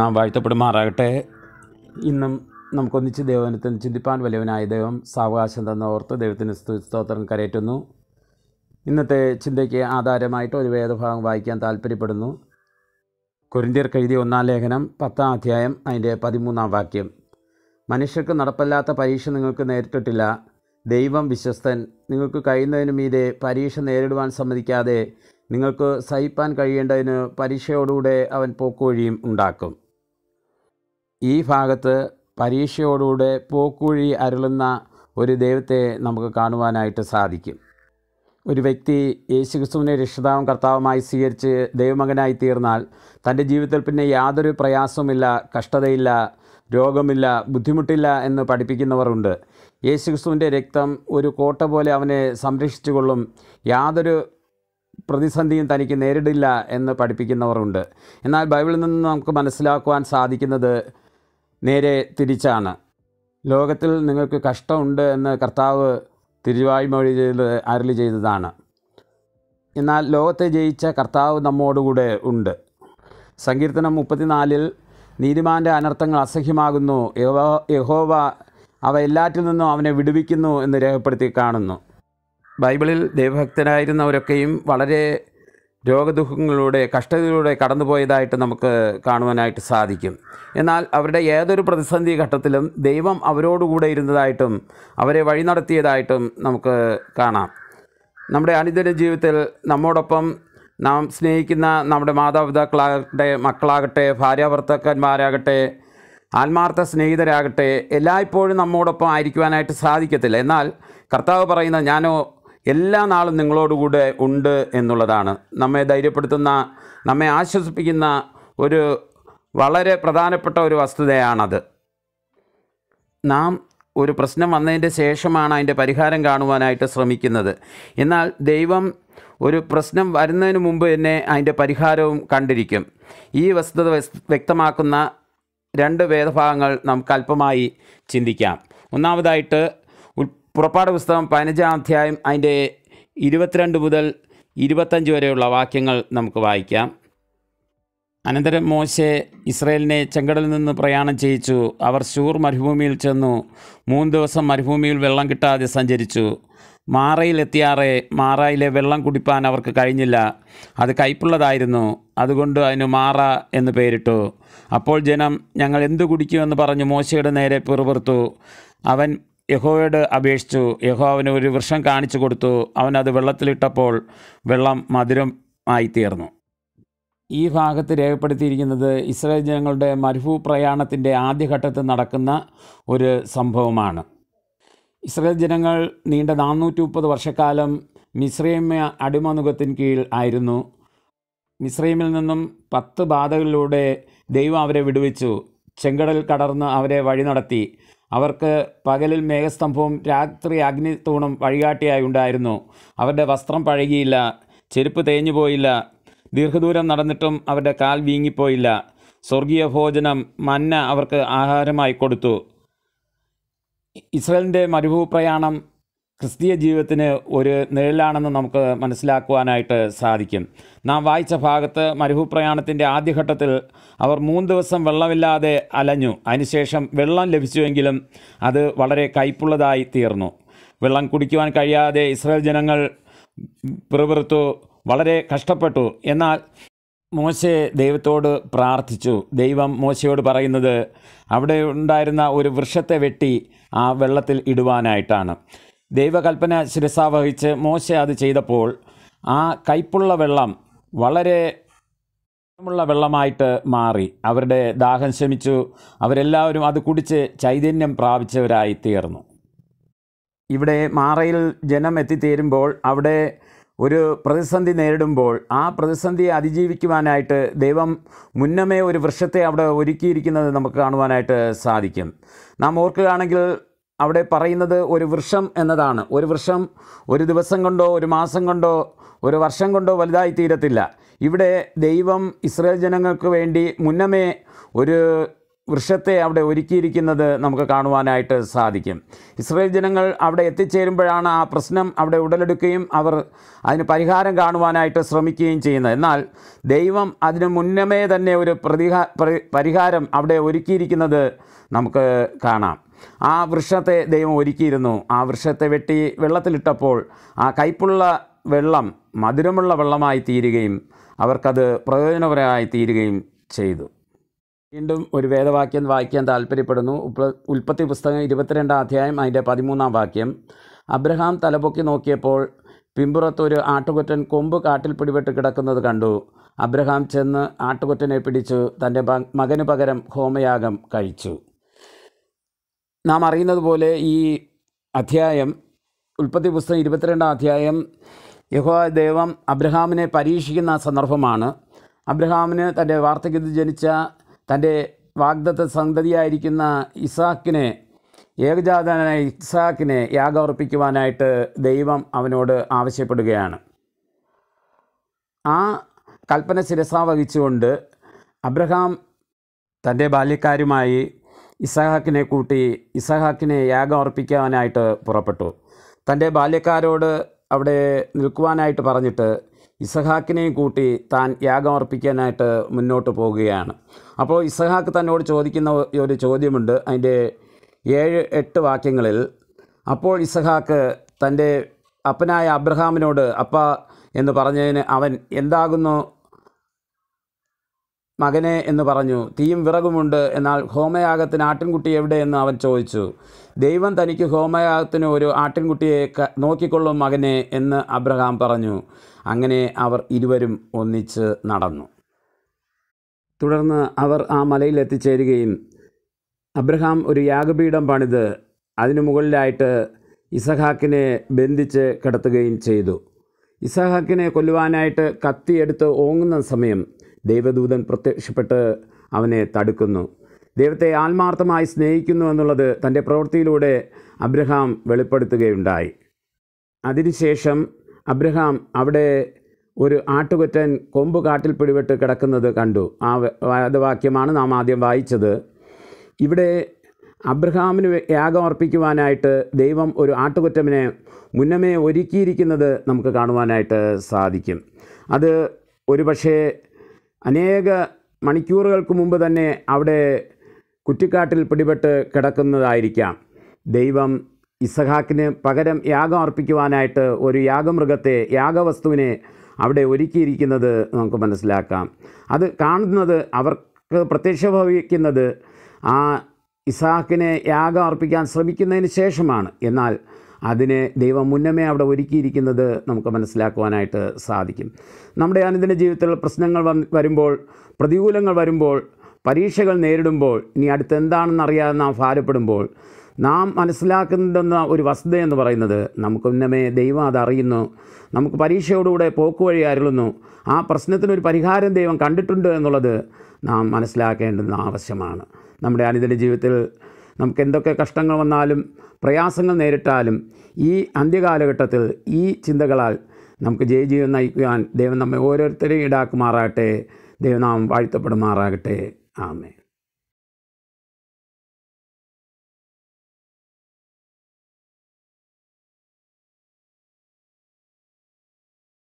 നാം വാഴ്ത്തപ്പെടുമാറാകട്ടെ ഇന്നും നമുക്കൊന്നിച്ച് ദൈവത്തിൽ ചിന്തിപ്പാൻ വലിയവനായ ദൈവം സാവകാശം തന്ന ഓർത്ത് ദൈവത്തിന് സ്തോത്രം കരയറ്റുന്നു ഇന്നത്തെ ചിന്തയ്ക്ക് ആധാരമായിട്ട് ഒരു വേദഭാഗം വായിക്കാൻ താല്പര്യപ്പെടുന്നു കുരിന്തിർ എഴുതിയ ഒന്നാം ലേഖനം പത്താം അധ്യായം അതിൻ്റെ പതിമൂന്നാം വാക്യം മനുഷ്യർക്ക് നടപ്പല്ലാത്ത പരീക്ഷ നിങ്ങൾക്ക് നേരിട്ടിട്ടില്ല ദൈവം വിശ്വസ്തൻ നിങ്ങൾക്ക് കഴിയുന്നതിനുമീതെ പരീക്ഷ നേരിടുവാൻ സമ്മതിക്കാതെ നിങ്ങൾക്ക് സഹിപ്പാൻ കഴിയേണ്ടതിന് പരീക്ഷയോടുകൂടെ അവൻ പോക്കുവഴിയും ഉണ്ടാക്കും ഈ ഭാഗത്ത് പരീക്ഷയോടുകൂടെ പോക്കുവഴി അരുളുന്ന ഒരു ദൈവത്തെ നമുക്ക് കാണുവാനായിട്ട് സാധിക്കും ഒരു വ്യക്തി യേശുക്രിസ്തുവിനെ രക്ഷിതാവും കർത്താവുമായി സ്വീകരിച്ച് ദൈവമകനായി തീർന്നാൽ തൻ്റെ ജീവിതത്തിൽ പിന്നെ യാതൊരു പ്രയാസവുമില്ല കഷ്ടതയില്ല രോഗമില്ല ബുദ്ധിമുട്ടില്ല എന്ന് പഠിപ്പിക്കുന്നവരുണ്ട് യേശുക്രിസ്തുവിൻ്റെ രക്തം ഒരു കോട്ട പോലെ അവനെ സംരക്ഷിച്ചുകൊള്ളും യാതൊരു പ്രതിസന്ധിയും തനിക്ക് നേരിടില്ല എന്ന് പഠിപ്പിക്കുന്നവരുണ്ട് എന്നാൽ ബൈബിളിൽ നിന്ന് നമുക്ക് മനസ്സിലാക്കുവാൻ സാധിക്കുന്നത് നേരെ തിരിച്ചാണ് ലോകത്തിൽ നിങ്ങൾക്ക് കഷ്ടമുണ്ട് എന്ന് കർത്താവ് തിരുവായ്മൊഴി ചെയ്ത് അരളി ചെയ്തതാണ് എന്നാൽ ലോകത്തെ ജയിച്ച കർത്താവ് നമ്മോടുകൂടെ ഉണ്ട് സങ്കീർത്തനം മുപ്പത്തിനാലിൽ നീതിമാൻ്റെ അനർത്ഥങ്ങൾ അസഹ്യമാകുന്നു യഹോവ അവ എല്ലാറ്റിൽ നിന്നും അവനെ വിടുവിക്കുന്നു എന്ന് രേഖപ്പെടുത്തി കാണുന്നു ബൈബിളിൽ ദൈവഭക്തനായിരുന്നവരൊക്കെയും വളരെ രോഗദുഃഖങ്ങളിലൂടെ കഷ്ടതയിലൂടെ കടന്നുപോയതായിട്ട് നമുക്ക് കാണുവാനായിട്ട് സാധിക്കും എന്നാൽ അവരുടെ ഏതൊരു പ്രതിസന്ധി ഘട്ടത്തിലും ദൈവം അവരോടുകൂടെ ഇരുന്നതായിട്ടും അവരെ വഴി നടത്തിയതായിട്ടും നമുക്ക് കാണാം നമ്മുടെ അനുദിന ജീവിതത്തിൽ നമ്മോടൊപ്പം നാം സ്നേഹിക്കുന്ന നമ്മുടെ മാതാപിതാക്കളാകട്ടെ മക്കളാകട്ടെ ഭാര്യാഭർത്താക്കന്മാരാകട്ടെ ആത്മാർത്ഥ സ്നേഹിതരാകട്ടെ എല്ലായ്പ്പോഴും നമ്മോടൊപ്പം ആയിരിക്കുവാനായിട്ട് സാധിക്കത്തില്ല എന്നാൽ കർത്താവ് പറയുന്ന ഞാനോ എല്ലാ നാളും നിങ്ങളോടുകൂടെ ഉണ്ട് എന്നുള്ളതാണ് നമ്മെ ധൈര്യപ്പെടുത്തുന്ന നമ്മെ ആശ്വസിപ്പിക്കുന്ന ഒരു വളരെ പ്രധാനപ്പെട്ട ഒരു വസ്തുതയാണത് നാം ഒരു പ്രശ്നം വന്നതിൻ്റെ ശേഷമാണ് അതിൻ്റെ പരിഹാരം കാണുവാനായിട്ട് ശ്രമിക്കുന്നത് എന്നാൽ ദൈവം ഒരു പ്രശ്നം വരുന്നതിന് മുമ്പ് തന്നെ അതിൻ്റെ പരിഹാരവും കണ്ടിരിക്കും ഈ വസ്തുത വ്യക്തമാക്കുന്ന രണ്ട് വേദഭാഗങ്ങൾ നമുക്ക് അല്പമായി ചിന്തിക്കാം ഒന്നാമതായിട്ട് പുറപ്പാട് പുസ്തകം പതിനഞ്ചാം അധ്യായം അതിൻ്റെ ഇരുപത്തിരണ്ട് മുതൽ ഇരുപത്തഞ്ച് വരെയുള്ള വാക്യങ്ങൾ നമുക്ക് വായിക്കാം അനന്തരം മോശെ ഇസ്രയേലിനെ ചെങ്കടലിൽ നിന്ന് പ്രയാണം ചെയ്യിച്ചു അവർ ശൂർ മരുഭൂമിയിൽ ചെന്നു മൂന്ന് ദിവസം മരുഭൂമിയിൽ വെള്ളം കിട്ടാതെ സഞ്ചരിച്ചു മാറയിലെത്തിയാറെ മാറയിലെ വെള്ളം കുടിപ്പാൻ അവർക്ക് കഴിഞ്ഞില്ല അത് കയ്പുള്ളതായിരുന്നു അതുകൊണ്ട് അതിന് മാറ എന്ന് പേരിട്ടു അപ്പോൾ ജനം ഞങ്ങൾ എന്തു കുടിക്കുമെന്ന് പറഞ്ഞു മോശയുടെ നേരെ പിറുപിറുത്തു അവൻ യഹോയോട് അപേക്ഷിച്ചു യഹോ അവന് ഒരു വൃക്ഷം കാണിച്ചു കൊടുത്തു അവൻ അത് വെള്ളത്തിലിട്ടപ്പോൾ വെള്ളം മധുരമായി തീർന്നു ഈ ഭാഗത്ത് രേഖപ്പെടുത്തിയിരിക്കുന്നത് ഇസ്രായേൽ ജനങ്ങളുടെ മരുഭൂ പ്രയാണത്തിൻ്റെ ആദ്യഘട്ടത്തിൽ നടക്കുന്ന ഒരു സംഭവമാണ് ഇസ്രായേൽ ജനങ്ങൾ നീണ്ട നാനൂറ്റി മുപ്പത് വർഷക്കാലം മിശ്രീമ അടിമനുഖത്തിന് കീഴിൽ ആയിരുന്നു മിശ്രീമിൽ നിന്നും പത്ത് ബാധകളിലൂടെ ദൈവം അവരെ വിടുവിച്ചു ചെങ്കടൽ കടർന്ന് അവരെ വഴി നടത്തി അവർക്ക് പകലിൽ മേഘസ്തംഭവും രാത്രി അഗ്നിത്തൂണും വഴികാട്ടിയായി ഉണ്ടായിരുന്നു അവരുടെ വസ്ത്രം പഴകിയില്ല ചെരുപ്പ് തേഞ്ഞുപോയില്ല ദീർഘദൂരം നടന്നിട്ടും അവരുടെ കാൽ വീങ്ങിപ്പോയില്ല സ്വർഗീയ ഭോജനം മന്ന അവർക്ക് ആഹാരമായി കൊടുത്തു ഇസ്രേലിൻ്റെ മരുഭൂപ്രയാണം ക്രിസ്തീയ ജീവിതത്തിന് ഒരു നിഴലാണെന്ന് നമുക്ക് മനസ്സിലാക്കുവാനായിട്ട് സാധിക്കും നാം വായിച്ച ഭാഗത്ത് മരുഭൂപ്രയാണത്തിൻ്റെ ആദ്യഘട്ടത്തിൽ അവർ മൂന്ന് ദിവസം വെള്ളമില്ലാതെ അലഞ്ഞു അതിനുശേഷം വെള്ളം ലഭിച്ചുവെങ്കിലും അത് വളരെ കയ്പുള്ളതായി തീർന്നു വെള്ളം കുടിക്കുവാൻ കഴിയാതെ ഇസ്രായേൽ ജനങ്ങൾ പിറുപിറുത്തു വളരെ കഷ്ടപ്പെട്ടു എന്നാൽ മോശെ ദൈവത്തോട് പ്രാർത്ഥിച്ചു ദൈവം മോശയോട് പറയുന്നത് അവിടെ ഉണ്ടായിരുന്ന ഒരു വൃക്ഷത്തെ വെട്ടി ആ വെള്ളത്തിൽ ഇടുവാനായിട്ടാണ് ദൈവകൽപ്പന ശിരസാവഹിച്ച് മോശ അത് ചെയ്തപ്പോൾ ആ കയ്പുള്ള വെള്ളം വളരെ ുള്ള വെള്ളമായിട്ട് മാറി അവരുടെ ദാഹം ശമിച്ചു അവരെല്ലാവരും അത് കുടിച്ച് ചൈതന്യം പ്രാപിച്ചവരായി തീർന്നു ഇവിടെ മാറയിൽ ജനം എത്തിത്തീരുമ്പോൾ അവിടെ ഒരു പ്രതിസന്ധി നേരിടുമ്പോൾ ആ പ്രതിസന്ധിയെ അതിജീവിക്കുവാനായിട്ട് ദൈവം മുന്നമേ ഒരു വൃക്ഷത്തെ അവിടെ ഒരുക്കിയിരിക്കുന്നത് നമുക്ക് കാണുവാനായിട്ട് സാധിക്കും നാം ഓർക്കുകയാണെങ്കിൽ അവിടെ പറയുന്നത് ഒരു വൃക്ഷം എന്നതാണ് ഒരു വൃക്ഷം ഒരു ദിവസം കൊണ്ടോ ഒരു മാസം കൊണ്ടോ ഒരു വർഷം കൊണ്ടോ വലുതായി തീരത്തില്ല ഇവിടെ ദൈവം ഇസ്രയേൽ ജനങ്ങൾക്ക് വേണ്ടി മുന്നമേ ഒരു വൃക്ഷത്തെ അവിടെ ഒരുക്കിയിരിക്കുന്നത് നമുക്ക് കാണുവാനായിട്ട് സാധിക്കും ഇസ്രയേൽ ജനങ്ങൾ അവിടെ എത്തിച്ചേരുമ്പോഴാണ് ആ പ്രശ്നം അവിടെ ഉടലെടുക്കുകയും അവർ അതിന് പരിഹാരം കാണുവാനായിട്ട് ശ്രമിക്കുകയും ചെയ്യുന്നത് എന്നാൽ ദൈവം അതിന് മുന്നമേ തന്നെ ഒരു പരിഹാരം അവിടെ ഒരുക്കിയിരിക്കുന്നത് നമുക്ക് കാണാം ആ വൃക്ഷത്തെ ദൈവം ഒരുക്കിയിരുന്നു ആ വൃക്ഷത്തെ വെട്ടി വെള്ളത്തിലിട്ടപ്പോൾ ആ കയ്പുള്ള വെള്ളം മധുരമുള്ള വെള്ളമായി തീരുകയും അവർക്കത് പ്രയോജനപരമായി തീരുകയും ചെയ്തു വീണ്ടും ഒരു വേദവാക്യം വായിക്കാൻ താല്പര്യപ്പെടുന്നു ഉൽപ്പത്തി പുസ്തകം ഇരുപത്തിരണ്ടാം അധ്യായം അതിൻ്റെ പതിമൂന്നാം വാക്യം അബ്രഹാം തലപൊക്കി നോക്കിയപ്പോൾ പിമ്പുറത്തൊരു ആട്ടുകൊറ്റൻ കൊമ്പ് കാട്ടിൽ പിടിപെട്ട് കിടക്കുന്നത് കണ്ടു അബ്രഹാം ചെന്ന് ആട്ടുകൊറ്റനെ പിടിച്ചു തൻ്റെ മകന് പകരം ഹോമയാഗം കഴിച്ചു നാം അറിയുന്നത് പോലെ ഈ അധ്യായം ഉൽപ്പത്തി പുസ്തകം ഇരുപത്തിരണ്ടാം അധ്യായം യഹോ ദൈവം അബ്രഹാമിനെ പരീക്ഷിക്കുന്ന സന്ദർഭമാണ് അബ്രഹാമിന് തൻ്റെ വാർദ്ധക്യത്തിൽ ജനിച്ച തൻ്റെ വാഗ്ദത്ത സന്തതിയായിരിക്കുന്ന ഇസാക്കിനെ ഏകജാതനായ ഇസാക്കിനെ യാഗമർപ്പിക്കുവാനായിട്ട് ദൈവം അവനോട് ആവശ്യപ്പെടുകയാണ് ആ കൽപ്പന ശിരസാവഹിച്ചുകൊണ്ട് അബ്രഹാം തൻ്റെ ബാല്യക്കാരുമായി ഇസഹാക്കിനെ കൂട്ടി ഇസഹാക്കിനെ യാഗം അർപ്പിക്കാനായിട്ട് പുറപ്പെട്ടു തൻ്റെ ബാല്യക്കാരോട് അവിടെ നിൽക്കുവാനായിട്ട് പറഞ്ഞിട്ട് ഇസഹാക്കിനെയും കൂട്ടി താൻ യാഗം അർപ്പിക്കാനായിട്ട് മുന്നോട്ട് പോവുകയാണ് അപ്പോൾ ഇസഹാക്ക് തന്നോട് ചോദിക്കുന്ന ഒരു ചോദ്യമുണ്ട് അതിൻ്റെ ഏഴ് എട്ട് വാക്യങ്ങളിൽ അപ്പോൾ ഇസഹാക്ക് തൻ്റെ അപ്പനായ അബ്രഹാമിനോട് അപ്പ എന്ന് പറഞ്ഞതിന് അവൻ എന്താകുന്നു മകനെ എന്ന് പറഞ്ഞു തീയും വിറകുമുണ്ട് എന്നാൽ ഹോമയാഗത്തിന് ആട്ടിൻകുട്ടി എവിടെയെന്ന് അവൻ ചോദിച്ചു ദൈവം തനിക്ക് ഹോമയാഗത്തിന് ഒരു ആട്ടിൻകുട്ടിയെ നോക്കിക്കൊള്ളും മകനെ എന്ന് അബ്രഹാം പറഞ്ഞു അങ്ങനെ അവർ ഇരുവരും ഒന്നിച്ച് നടന്നു തുടർന്ന് അവർ ആ മലയിൽ എത്തിച്ചേരുകയും അബ്രഹാം ഒരു യാഗപീഠം പണിത് അതിനു മുകളിലായിട്ട് ഇസഹാക്കിനെ ബന്ധിച്ച് കിടത്തുകയും ചെയ്തു ഇസഹാക്കിനെ കൊല്ലുവാനായിട്ട് കത്തിയെടുത്ത് ഓങ്ങുന്ന സമയം ദൈവദൂതൻ പ്രത്യക്ഷപ്പെട്ട് അവനെ തടുക്കുന്നു ദൈവത്തെ ആത്മാർത്ഥമായി സ്നേഹിക്കുന്നു എന്നുള്ളത് തൻ്റെ പ്രവൃത്തിയിലൂടെ അബ്രഹാം വെളിപ്പെടുത്തുകയുണ്ടായി അതിനുശേഷം അബ്രഹാം അവിടെ ഒരു ആട്ടുകൊറ്റൻ കൊമ്പ് കാട്ടിൽ പിടിപെട്ട് കിടക്കുന്നത് കണ്ടു ആ വേദവാക്യമാണ് നാം ആദ്യം വായിച്ചത് ഇവിടെ അബ്രഹാമിന് യാഗം അർപ്പിക്കുവാനായിട്ട് ദൈവം ഒരു ആട്ടുകൊറ്റമിനെ മുന്നമേ ഒരുക്കിയിരിക്കുന്നത് നമുക്ക് കാണുവാനായിട്ട് സാധിക്കും അത് ഒരുപക്ഷേ അനേക മണിക്കൂറുകൾക്ക് മുമ്പ് തന്നെ അവിടെ കുറ്റിക്കാട്ടിൽ പിടിപെട്ട് കിടക്കുന്നതായിരിക്കാം ദൈവം ഇസഹാക്കിന് പകരം യാഗം അർപ്പിക്കുവാനായിട്ട് ഒരു യാഗമൃഗത്തെ യാഗവസ്തുവിനെ അവിടെ ഒരുക്കിയിരിക്കുന്നത് നമുക്ക് മനസ്സിലാക്കാം അത് കാണുന്നത് അവർക്ക് പ്രത്യക്ഷഭവിക്കുന്നത് ആ ഇസാക്കിനെ യാഗം അർപ്പിക്കാൻ ശ്രമിക്കുന്നതിന് ശേഷമാണ് എന്നാൽ അതിനെ ദൈവം മുന്നമേ അവിടെ ഒരുക്കിയിരിക്കുന്നത് നമുക്ക് മനസ്സിലാക്കുവാനായിട്ട് സാധിക്കും നമ്മുടെ അനുദിന ജീവിതത്തിൽ പ്രശ്നങ്ങൾ വരുമ്പോൾ പ്രതികൂലങ്ങൾ വരുമ്പോൾ പരീക്ഷകൾ നേരിടുമ്പോൾ ഇനി അടുത്ത് എന്താണെന്നറിയാതെ നാം ഭാരപ്പെടുമ്പോൾ നാം മനസ്സിലാക്കുന്ന ഒരു വസ്തുത എന്ന് പറയുന്നത് നമുക്ക് ഉന്നമേ ദൈവം അതറിയുന്നു നമുക്ക് പരീക്ഷയോടുകൂടെ പോക്കുവഴി അരുളുന്നു ആ പ്രശ്നത്തിനൊരു പരിഹാരം ദൈവം കണ്ടിട്ടുണ്ട് എന്നുള്ളത് നാം മനസ്സിലാക്കേണ്ടത് ആവശ്യമാണ് നമ്മുടെ അനുദിന ജീവിതത്തിൽ നമുക്ക് എന്തൊക്കെ കഷ്ടങ്ങൾ വന്നാലും പ്രയാസങ്ങൾ നേരിട്ടാലും ഈ അന്ത്യകാലഘട്ടത്തിൽ ഈ ചിന്തകളാൽ നമുക്ക് ജീവൻ നയിക്കുവാൻ ദൈവം നമ്മെ ഓരോരുത്തരെയും ഈടാക്കുമാറാകട്ടെ ദൈവനാമം വാഴ്ത്തപ്പെടുമാറാകട്ടെ ആമേ